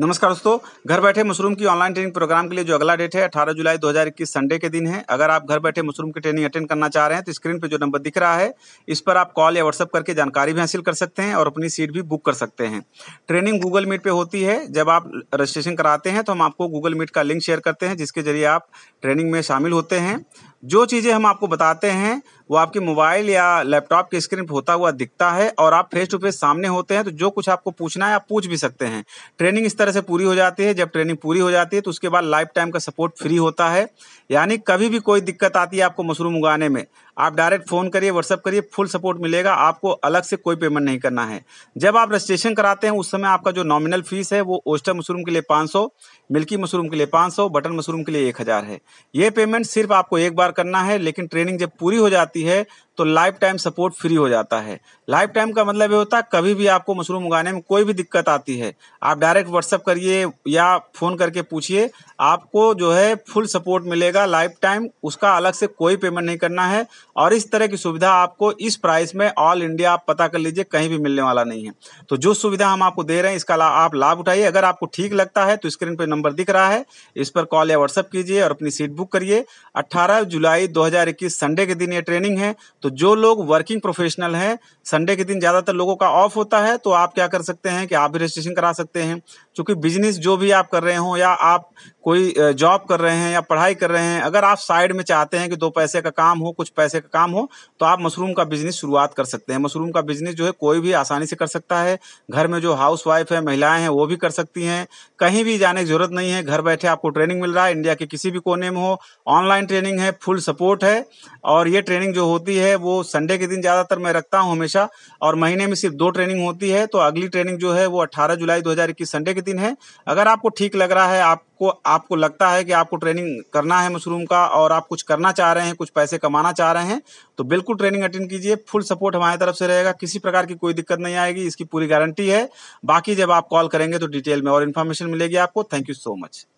नमस्कार दोस्तों घर बैठे मशरूम की ऑनलाइन ट्रेनिंग प्रोग्राम के लिए जो अगला डेट है 18 जुलाई 2021 संडे के दिन है अगर आप घर बैठे मशरूम की ट्रेनिंग अटेंड करना चाह रहे हैं तो स्क्रीन पर जो नंबर दिख रहा है इस पर आप कॉल या व्हाट्सअप करके जानकारी भी हासिल कर सकते हैं और अपनी सीट भी बुक कर सकते हैं ट्रेनिंग गूगल मीट पर होती है जब आप रजिस्ट्रेशन कराते हैं तो हम आपको गूगल मीट का लिंक शेयर करते हैं जिसके जरिए आप ट्रेनिंग में शामिल होते हैं जो चीज़ें हम आपको बताते हैं वो आपके मोबाइल या लैपटॉप के स्क्रीन पर होता हुआ दिखता है और आप फेस टू फेस सामने होते हैं तो जो कुछ आपको पूछना है आप पूछ भी सकते हैं ट्रेनिंग इस तरह से पूरी हो जाती है जब ट्रेनिंग पूरी हो जाती है तो उसके बाद लाइफ टाइम का सपोर्ट फ्री होता है यानी कभी भी कोई दिक्कत आती है आपको मशरूम उगाने में आप डायरेक्ट फ़ोन करिए व्हाट्सअप करिए फुल सपोर्ट मिलेगा आपको अलग से कोई पेमेंट नहीं करना है जब आप रजिस्ट्रेशन कराते हैं उस समय आपका जो नॉमिनल फीस है वो ओस्टर मशरूम के लिए पाँच सौ मिल्की मशरूम के लिए पाँच सौ बटन मशरूम के लिए एक हज़ार है ये पेमेंट सिर्फ आपको एक बार करना है लेकिन ट्रेनिंग जब पूरी हो जाती है तो लाइफ टाइम सपोर्ट फ्री हो जाता है लाइफ टाइम का मतलब ये होता है कभी भी आपको मशरूम उगाने में कोई भी दिक्कत आती है आप डायरेक्ट व्हाट्सअप करिए या फ़ोन करके पूछिए आपको जो है फुल सपोर्ट मिलेगा लाइफ टाइम उसका अलग से कोई पेमेंट नहीं करना है और इस तरह की सुविधा आपको इस प्राइस में ऑल इंडिया आप पता कर लीजिए कहीं भी मिलने वाला नहीं है तो जो सुविधा हम आपको दे रहे हैं इसका ला, आप लाभ उठाइए अगर आपको ठीक लगता है तो स्क्रीन पर नंबर दिख रहा है इस पर कॉल या व्हाट्सअप कीजिए और अपनी सीट बुक करिए अट्ठारह जुलाई दो संडे के दिन ये ट्रेनिंग है तो जो लोग वर्किंग प्रोफेशनल है संडे के दिन ज़्यादातर लोगों का ऑफ होता है तो आप क्या कर सकते हैं कि आप भी रजिस्ट्रेशन करा सकते हैं क्योंकि बिजनेस जो भी आप कर रहे हो या आप कोई जॉब कर रहे हैं या पढ़ाई कर रहे हैं अगर आप साइड में चाहते हैं कि दो पैसे का काम हो कुछ पैसे का काम हो तो आप मशरूम का बिजनेस शुरुआत कर सकते हैं मशरूम का बिजनेस जो है कोई भी आसानी से कर सकता है घर में जो हाउस वाइफ है महिलाएं हैं वो भी कर सकती हैं कहीं भी जाने की जरूरत नहीं है घर बैठे आपको ट्रेनिंग मिल रहा है इंडिया के किसी भी कोने में हो ऑनलाइन ट्रेनिंग है फुल सपोर्ट है और ये ट्रेनिंग जो होती है वो संडे के दिन ज़्यादातर मैं रखता हूँ हमेशा और महीने में सिर्फ दो ट्रेनिंग होती है तो अगली ट्रेनिंग जो है वो अट्ठारह जुलाई दो संडे के दिन है अगर आपको ठीक लग रहा है आप आपको आपको लगता है कि आपको ट्रेनिंग करना है मशरूम का और आप कुछ करना चाह रहे हैं कुछ पैसे कमाना चाह रहे हैं तो बिल्कुल ट्रेनिंग अटेंड कीजिए फुल सपोर्ट हमारी तरफ से रहेगा किसी प्रकार की कोई दिक्कत नहीं आएगी इसकी पूरी गारंटी है बाकी जब आप कॉल करेंगे तो डिटेल में और इन्फॉर्मेशन मिलेगी आपको थैंक यू सो मच